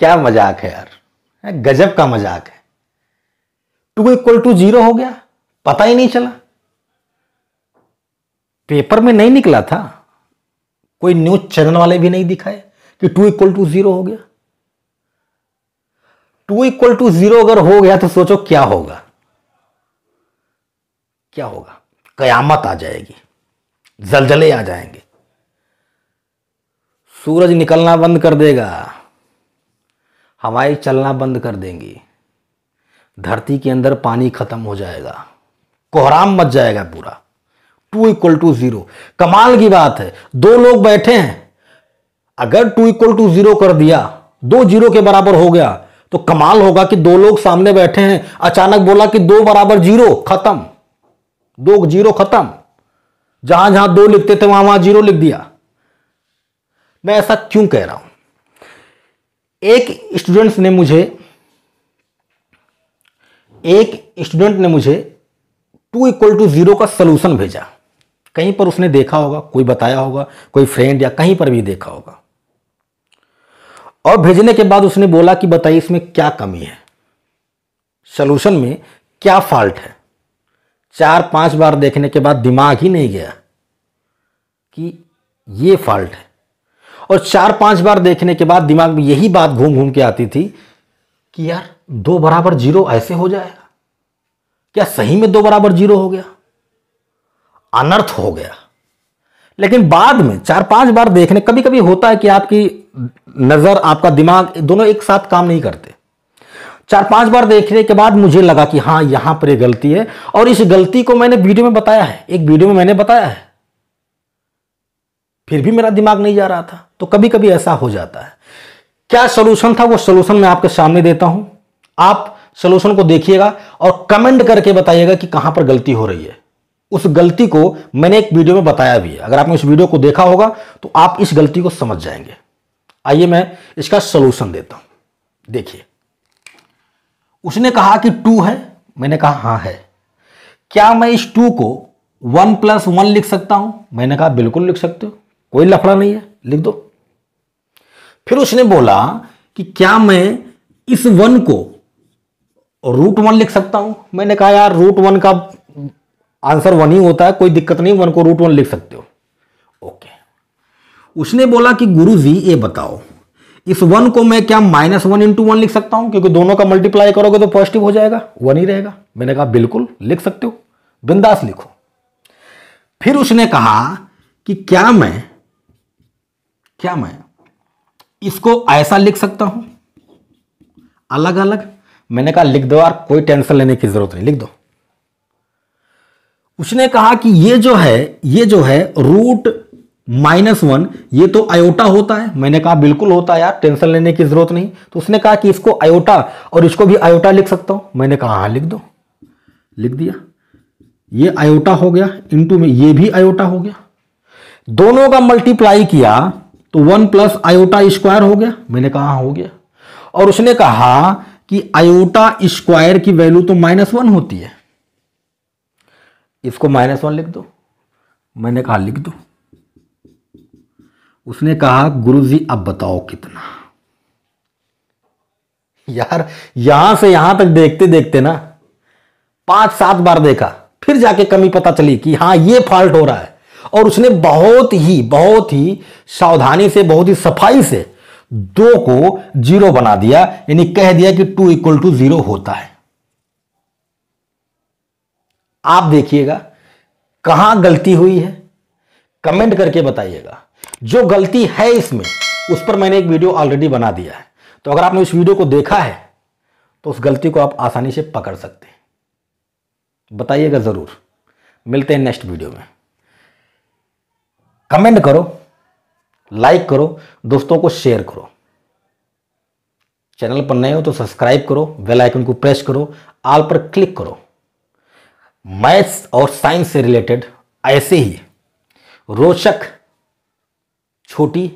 क्या मजाक है यार गजब का मजाक है टू इक्वल टू जीरो हो गया पता ही नहीं चला पेपर में नहीं निकला था कोई न्यूज चैनल वाले भी नहीं दिखाए कि टू इक्वल टू जीरो हो गया टू इक्वल टू जीरो अगर हो गया तो सोचो क्या होगा क्या होगा कयामत आ जाएगी जलजले आ जाएंगे सूरज निकलना बंद कर देगा हवाएं चलना बंद कर देंगी धरती के अंदर पानी खत्म हो जाएगा कोहराम मच जाएगा पूरा टू इक्वल टू जीरो कमाल की बात है दो लोग बैठे हैं अगर टू इक्वल टू जीरो कर दिया दो जीरो के बराबर हो गया तो कमाल होगा कि दो लोग सामने बैठे हैं अचानक बोला कि दो बराबर जीरो खत्म दो जीरो खत्म जहां जहां दो लिखते थे वहां वहां जीरो लिख दिया मैं ऐसा क्यों कह रहा हूं एक स्टूडेंट्स ने मुझे एक स्टूडेंट ने मुझे टू इक्वल टू ज़ीरो का सलूशन भेजा कहीं पर उसने देखा होगा कोई बताया होगा कोई फ्रेंड या कहीं पर भी देखा होगा और भेजने के बाद उसने बोला कि बताइए इसमें क्या कमी है सलूशन में क्या फॉल्ट है चार पांच बार देखने के बाद दिमाग ही नहीं गया कि ये फॉल्ट है और चार पांच बार देखने के बाद दिमाग में यही बात घूम घूम के आती थी कि यार दो बराबर जीरो ऐसे हो जाएगा क्या सही में दो बराबर जीरो हो गया अनर्थ हो गया लेकिन बाद में चार पांच बार देखने कभी कभी होता है कि आपकी नज़र आपका दिमाग दोनों एक साथ काम नहीं करते चार पांच बार देखने के बाद मुझे लगा कि हां यहां पर यह गलती है और इस गलती को मैंने वीडियो में बताया है एक वीडियो में मैंने बताया है फिर भी मेरा दिमाग नहीं जा रहा था तो कभी कभी ऐसा हो जाता है क्या सोल्यूशन था वो सोल्यूशन मैं आपके सामने देता हूं आप सोल्यूशन को देखिएगा और कमेंट करके बताइएगा कि कहां पर गलती हो रही है उस गलती को मैंने एक वीडियो में बताया भी है अगर आपने उस वीडियो को देखा होगा तो आप इस गलती को समझ जाएंगे आइए मैं इसका सोल्यूशन देता हूं देखिए उसने कहा कि टू है मैंने कहा हाँ है क्या मैं इस टू को वन प्लस वन लिख सकता हूं मैंने कहा बिल्कुल लिख सकते हो कोई लफड़ा नहीं है लिख दो फिर उसने बोला कि क्या मैं इस वन को रूट वन लिख सकता हूं मैंने कहा यार रूट वन का आंसर वन ही होता है कोई दिक्कत नहीं वन को रूट वन लिख सकते हो ओके उसने बोला कि गुरु जी ये बताओ इस वन को मैं क्या माइनस वन इंटू वन लिख सकता हूं क्योंकि दोनों का मल्टीप्लाई करोगे तो पॉजिटिव हो जाएगा वन ही रहेगा मैंने कहा बिल्कुल लिख सकते हो बिंदास लिखो फिर उसने कहा कि क्या मैं क्या मैं इसको ऐसा लिख सकता हूं अलग अलग मैंने कहा लिख दो यार कोई टेंशन लेने की जरूरत नहीं लिख दो उसने कहा कि ये जो है ये जो है रूट माइनस वन ये तो आयोटा होता है मैंने कहा बिल्कुल होता है यार टेंशन लेने की जरूरत नहीं तो उसने कहा कि इसको आयोटा और इसको भी आयोटा लिख सकता हूं मैंने कहा हाँ लिख दो लिख दिया ये आयोटा हो गया इनटू में ये भी आयोटा हो गया दोनों का मल्टीप्लाई किया तो वन प्लस आयोटा स्क्वायर हो गया मैंने कहा हाँ, हो गया और उसने कहा कि आयोटा स्क्वायर की वैल्यू तो माइनस वन होती है इसको माइनस वन लिख दो मैंने कहा लिख दो उसने कहा गुरुजी अब बताओ कितना यार यहां से यहां तक देखते देखते ना पांच सात बार देखा फिर जाके कमी पता चली कि हाँ ये फॉल्ट हो रहा है और उसने बहुत ही बहुत ही सावधानी से बहुत ही सफाई से दो को जीरो बना दिया यानी कह दिया कि टू इक्वल टू जीरो होता है आप देखिएगा कहां गलती हुई है कमेंट करके बताइएगा जो गलती है इसमें उस पर मैंने एक वीडियो ऑलरेडी बना दिया है तो अगर आपने उस वीडियो को देखा है तो उस गलती को आप आसानी से पकड़ सकते हैं बताइएगा ज़रूर मिलते हैं नेक्स्ट वीडियो में कमेंट करो लाइक करो दोस्तों को शेयर करो चैनल पर नए हो तो सब्सक्राइब करो बेल आइकन को प्रेस करो आल पर क्लिक करो मैथ्स और साइंस से रिलेटेड ऐसे ही रोचक छोटी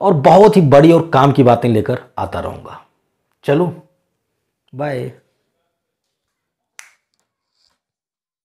और बहुत ही बड़ी और काम की बातें लेकर आता रहूंगा चलो बाय